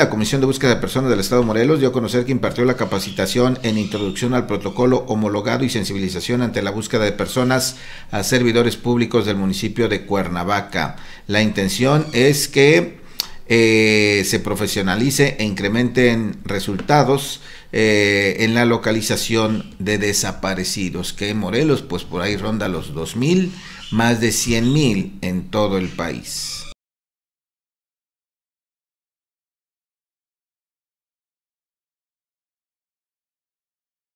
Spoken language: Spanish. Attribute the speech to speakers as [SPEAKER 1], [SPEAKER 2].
[SPEAKER 1] la Comisión de Búsqueda de Personas del Estado Morelos dio a conocer que impartió la capacitación en introducción al protocolo homologado y sensibilización ante la búsqueda de personas a servidores públicos del municipio de Cuernavaca. La intención es que eh, se profesionalice e incrementen resultados eh, en la localización de desaparecidos, que en Morelos pues por ahí ronda los 2.000, más de 100.000
[SPEAKER 2] en todo el país.